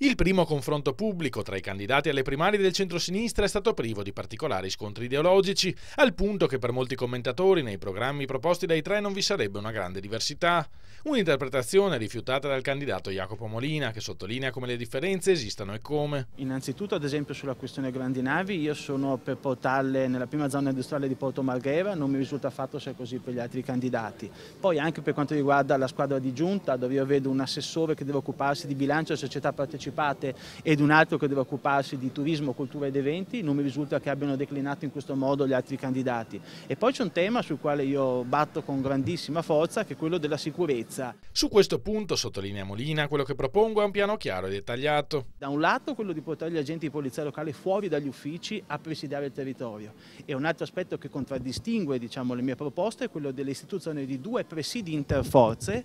Il primo confronto pubblico tra i candidati alle primarie del centrosinistra è stato privo di particolari scontri ideologici, al punto che per molti commentatori nei programmi proposti dai tre non vi sarebbe una grande diversità. Un'interpretazione rifiutata dal candidato Jacopo Molina, che sottolinea come le differenze esistano e come. Innanzitutto, ad esempio, sulla questione grandi navi, io sono per portarle nella prima zona industriale di Porto Marghera, non mi risulta affatto sia così per gli altri candidati. Poi anche per quanto riguarda la squadra di giunta, dove io vedo un assessore che deve occuparsi di bilancio e società partecipata, partecipate ed un altro che deve occuparsi di turismo, cultura ed eventi, non mi risulta che abbiano declinato in questo modo gli altri candidati. E poi c'è un tema sul quale io batto con grandissima forza, che è quello della sicurezza. Su questo punto, sottolinea Molina, quello che propongo è un piano chiaro e dettagliato. Da un lato quello di portare gli agenti di polizia locale fuori dagli uffici a presidiare il territorio e un altro aspetto che contraddistingue diciamo, le mie proposte è quello dell'istituzione di due presidi interforze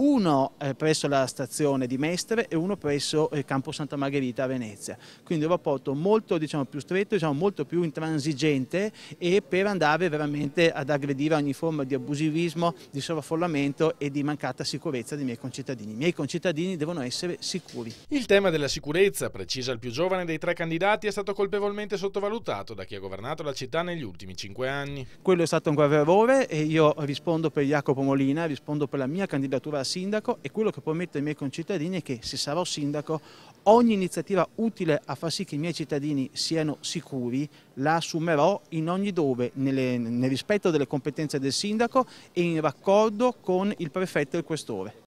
uno eh, presso la stazione di Mestre e uno presso il eh, Campo Santa Margherita a Venezia. Quindi un rapporto molto diciamo, più stretto, diciamo, molto più intransigente e per andare veramente ad aggredire ogni forma di abusivismo, di sovraffollamento e di mancata sicurezza dei miei concittadini. I miei concittadini devono essere sicuri. Il tema della sicurezza, precisa il più giovane dei tre candidati, è stato colpevolmente sottovalutato da chi ha governato la città negli ultimi cinque anni. Quello è stato un grave errore e io rispondo per Jacopo Molina, rispondo per la mia candidatura a sindaco e quello che prometto ai miei concittadini è che se sarò sindaco ogni iniziativa utile a far sì che i miei cittadini siano sicuri la assumerò in ogni dove, nelle, nel rispetto delle competenze del sindaco e in raccordo con il prefetto e il questore.